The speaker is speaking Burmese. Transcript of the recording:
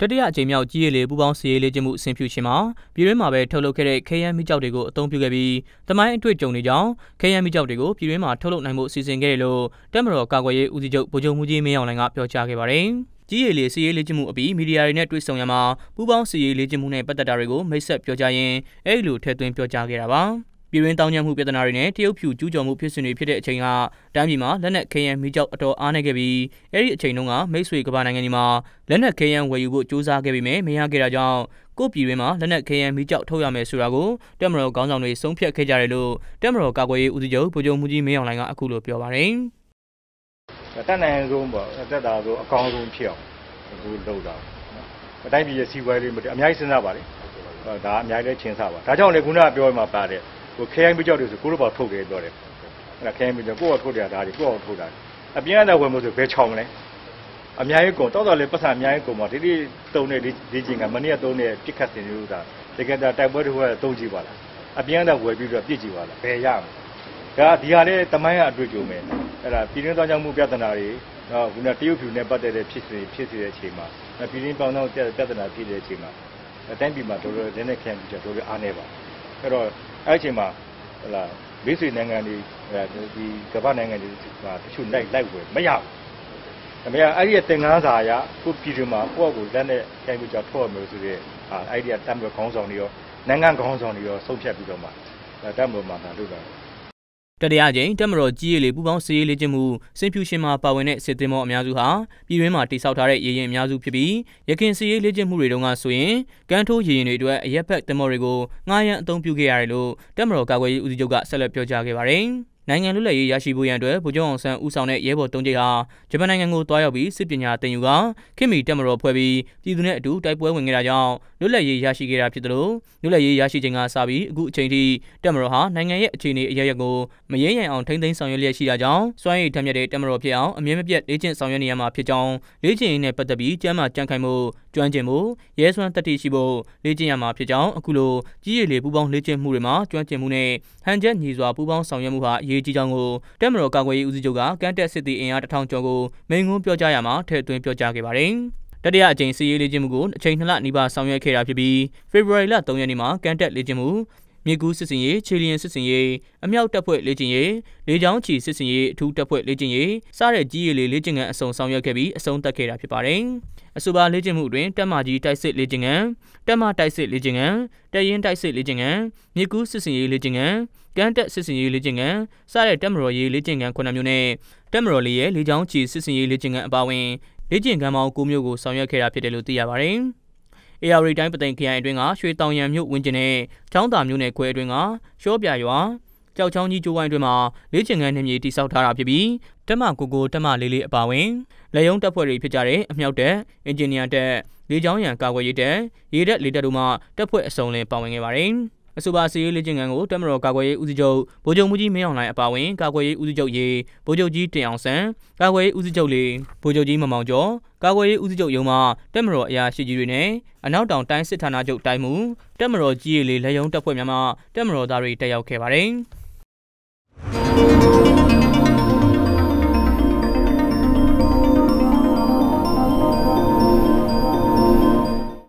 ဒုတိယအကြိမ်မြောက်ကြီးရည်လေပူပေါင်းစီရေးလေ့ကျင့်မှုအဆင့်ဖြူရှင်မှာပြည်တွင်းမှာပဲထုတ်လုပ်ခဲ့တဲ့ KM မိကြောက်တွေကိုအသုံးပြုခဲ့ပြီးတမိုင်းအတွေ့အကြုံတွေကြောင့် KM မိကြောက်တွေကိုပြည်တွင်းမှာထုတ်လုပ်နိုင်မှုစီစဉ်ခဲ့တယ်လို့တက်မတော်ကာကွယ်ရေးဦးစီးချုပ်ဗိုလ်ချုပ်မှူးကြီးမင်းအောင်လှိုင်ကပြောကြားခဲ့ပါတယ်။ကြီးရည်လေးစီရေးလေ့ကျင့်မှုအပြီးမီဒီယာတွေနဲ့တွေ့ဆုံရမှာပူးပေါင်းစီရေးလေ့ကျင့်မှုနဲ့ပတ်သက်တာတွေကိုမိတ်ဆက်ပြောကြားရင်းအဲ့ဒီလိုထည့်သွင်းပြောကြားခဲ့တာပါ။ပြည်တွင်းတောင်းကျမှုပြဿနာတွေနဲ့တရုတ်ဖြူကျူးကျော်မှုဖြစ်စဉ်တွေဖြစ်တဲ့အချိန်ကတိုင်းပြည်မှာလက်နက်ခဲယမ်းမိကြောက်အတော်အားနေခဲ့ပြီးအဲ့ဒီအချိန်တုန်းကမိတ်ဆွေကမ္ဘာနိုင်ငံကြီးမှာလက်နက်ခဲယမ်းဝယ်ယူဖို့စ조사ခဲ့ပြီးမြင်ရခဲ့တာကြောင့်ကိုပြည်တွင်းမှာလက်နက်ခဲယမ်းမိကြောက်ထုတ်ရမယ်ဆိုတာကိုတက်မတော်ခေါင်းဆောင်တွေဆုံးဖြတ်ခဲ့ကြတယ်လို့တက်မတော်ကာကွယ်ရေးဦးစီးချုပ်ဗိုလ်ချုပ်မှူးကြီးမင်းအောင်လှိုင်ကအခုလိုပြောပါတယ်တက်နိုင်ဆုံးပေါ့တက်တာဆိုအကောင်းဆုံးဖြစ်အောင်အခုလုပ်တာအတိုင်းပြည်ရဲ့စီးပွားရေးလေးမတအများကြီးစဉ်းစားပါလေဒါအများကြီးလည်းချင်းစားပါဒါကြောင့်လေခုနကပြောမှပါတယ်ဟိုခရိုင်မကြောက်တယ်ဆိုကိုတို့ပါထုတ်တယ်ပြောတယ်အဲ့ဒါခရိုင်မကြောက်ကိုကထုတ်တယ်ဒါကြီးကိုကထုတ်တာအပြင်ကတော့ဝင်လို့ဆိုဘယ်ချောင်လဲအများကြီးကုန်တောက်တော်လေးပတ်စံအများကြီးကုန်ပါဒီဒီတုံနေဒီဒီချင်းကမနေ့ကတုံနေပြစ်ခတ်တင်လို့ဒါတကယ်တော့တိုက်ပွဲတစ်ခုကတုံးကြည့်ပါလားအပြင်ကတော့ဝယ်ပြီးတော့ပြစ်ကြည့်ပါလားဘယ်ရမလဲဒါဒီဟာလေးတမိုင်းကအတွေ့အကြုံပဲအဲ့ဒါပြည်တွင်းသွားကြောင်းမှုပြဿနာတွေနော်ခုနတရုတ်ဖြူနဲ့ပတ်သက်တဲ့ဖြစ်စဉ်ဖြစ်စေတဲ့အချိန်မှာပြည်တွင်းပေါင်းတော့ပြဿနာဖြစ်တဲ့အချိန်မှာအတိုင်းပြည်မှာတော်တော်လည်းနဲ့ခံပြီးတော့တော်တော်အားနေပါအဲ့တော့အဲ့အချိန်မှာဟလာမိတ်ဆွေနိုင်ငံတွေဒီကမ္ဘာနိုင်ငံတွေမှာတချို့လိုက်လိုက်ဝယ်မရဘူးအမေကအဲ့ဒီသင်္ကန်းစာရကိုပြည်တွင်မှာကိုယ့်ကိုလက်နဲ့ကြိုင်ပြီးကြောက်ထုတ်ရမယ်ဆိုတဲ့အဲ့ဒီကတမ်ပြီးခေါင်းဆောင်တွေရောနိုင်ငံခေါင်းဆောင်တွေရောဆုံးဖြတ်ပြီးတော့မှတမ်ပေါ်မှာလာလို့တာတတရားချင်းတက်မတော်ကြီးရေးလေပူပေါင်းစည်းရေးလေ့ကျင့်မှုစင်ဖြူရှင်မှာပါဝင်တဲ့စစ်သည်မောအများစုဟာပြည်တွင်းမှာတိစောက်ထားတဲ့ရေရင်အများစုဖြစ်ပြီးရခင်စည်းရေးလေ့ကျင့်မှုတွေတုန်းကဆိုရင်ကန်ထိုးရေရင်တွေအတွက်အရက်ဖက်တက်မော်တွေကိုငှားရမ်းအသုံးပြုခဲ့ရတယ်လို့တက်မတော်ကာကွယ်ရေးဦးစီးချုပ်ကဆက်လက်ပြောကြားခဲ့ပါတယ်။နိုင်ငံလွတ်လပ်ရေးရရှိဖို့ရန်အတွက်ဗိုလ်ချုပ်အောင်ဆန်းဦးဆောင်တဲ့ရဲဘော်၃ကြိမ်ဟာဂျပန်နိုင်ငံကိုတွားရောက်ပြီးစစ်ပညာသင်ယူကခင်မီတက်မတော်ဖွဲ့ပြီးပြည်သူနဲ့အတူတိုက်ပွဲဝင်ခဲ့တာကြောင့်လွတ်လပ်ရေးရရှိခဲ့တာဖြစ်တယ်လို့လွတ်လပ်ရေးရရှိခြင်းကစပြီးအခုအချိန်ထိတက်မတော်ဟာနိုင်ငံရဲ့အခြေအနေအရရက်ကိုမရင်းရံအောင်ထိန်းသိမ်းဆောင်ရွက်လျက်ရှိတာကြောင့်စွမ်းရည်ထက်မြက်တဲ့တက်မတော်ဖြစ်အောင်အမြဲမပြတ်လေ့ကျင့်ဆောင်ရွက်နေရမှာဖြစ်ကြောင်းလေ့ကျင့်ရင်းနဲ့ပတ်သက်ပြီးကျမ်းမာကြံ့ခိုင်မှုကျွမ်းကျင်မှုရဲစွမ်းတတိရှိဖို့လေ့ကျင့်ရမှာဖြစ်ကြောင်းအခုလိုကြီးရည်လေပူးပေါင်းလေ့ကျင့်မှုတွေမှာကျွမ်းကျင်မှုနဲ့ဟန်ချက်ညီစွာပူးပေါင်းဆောင်ရွက်မှုဟာအရေးရေးကြီးကြောင်းကိုတက်မတော်ကာကွယ်ရေးဦးစီးချုပ်ကကန်တက်စစ်သည်အင်အားတထောင်ကျော်ကိုမိန့်ခွန်းပြောကြားရမှာထည့်သွင်းပြောကြားခဲ့ပါတယ်။တတိယအကြိမ်စီရေးလေ့ကျင့်မှုကိုအချိန်နှစ်လနီးပါးဆောင်ရွက်ခဲ့တာဖြစ်ပြီးဖေဖော်ဝါရီလ3ရက်နေ့မှာကန်တက်လေ့ကျင့်မှုမြေကူးစစ်စင်ရေးခြေလျင်စစ်စင်ရေးအမြောက်တပ်ဖွဲ့လေ့ကျင့်ရေးလေကြောင်းချီစစ်စင်ရေးအထူးတပ်ဖွဲ့လေ့ကျင့်ရေးစတဲ့ကြီးရည်လေးလေ့ကျင့်ခန်းအစုံဆောင်ရွက်ခဲ့ပြီးအဆုံးသတ်ခဲ့တာဖြစ်ပါတယ်။အဆိုပါလေ့ကျင့်မှုတွင်တပ်မကြီးတိုက်စစ်လေ့ကျင့်ခန်းတပ်မတိုက်စစ်လေ့ကျင့်ခန်းတပ်ရင်းတိုက်စစ်လေ့ကျင့်ခန်းမြေကူးစစ်စင်ရေးလေ့ကျင့်ခန်းကမ်းတက်စစ်စင်ရေးလေ့ကျင့်ခန်းစတဲ့တပ်မတော်ရေးလေ့ကျင့်ခန်းခုနှစ်မျိုးနဲ့တပ်မတော်လေးရဲ့လေကြောင်းချီစစ်စင်ရေးလေ့ကျင့်ခန်းအပါအဝင်လေ့ကျင့်ခန်းပေါင်း၉မျိုးကိုဆောင်ရွက်ခဲ့တာဖြစ်တယ်လို့သိရပါတယ်။ AR တိုင်းပသိမ်ခရိုင်အတွင်းကရွှေတောင်ရံမြို့ဝင်းကျင်နဲ့ချောင်းသာမြို့နယ်ခွဲအတွင်းကရှော့ပြရွာကြောက်ချောင်းကြီးကျိုးဝိုင်းတွင်မှာလေ့ကျင့်ခန်းနှမြေတိစောက်ထားတာဖြစ်ပြီးတက်မကိုကိုတက်မလေးလေးအပါဝင်လက်ရုံးတပ်ဖွဲ့တွေဖြစ်ကြတဲ့အမြောက်တပ်အင်ဂျင်နီယာတပ်လေကြောင်းရန်ကာကွယ်ရေးတပ်ရေတပ်လေတပ်တို့မှတပ်ဖွဲ့အစုံလင်ပါဝင်ခဲ့ပါတယ်။အဆိုပါစီရေးလေ့ကျင့်ခန်းကိုတက်မတော်ကာကွယ်ရေးဦးစီးချုပ်ဗိုလ်ချုပ်မှုကြီးမင်းအောင်လှိုင်အပါအဝင်ကာကွယ်ရေးဦးစီးချုပ်ရေးဗိုလ်ချုပ်ကြီးတင်အောင်ဆန်းကာကွယ်ရေးဦးစီးချုပ်လေးဗိုလ်ချုပ်ကြီးမမောင်ကျော်ကာကွယ်ရေးဦးစီးချုပ်ရုံးမှတက်မတော်အရာရှိကြီးတွေနဲ့အနောက်တောင်တိုင်းစစ်ဌာနချုပ်တိုင်းမှတက်မတော်ကြီးရေးလေလက်ရုံးတပ်ဖွဲ့များမှတက်မတော်သားတွေတက်ရောက်ခဲ့ပါတယ်။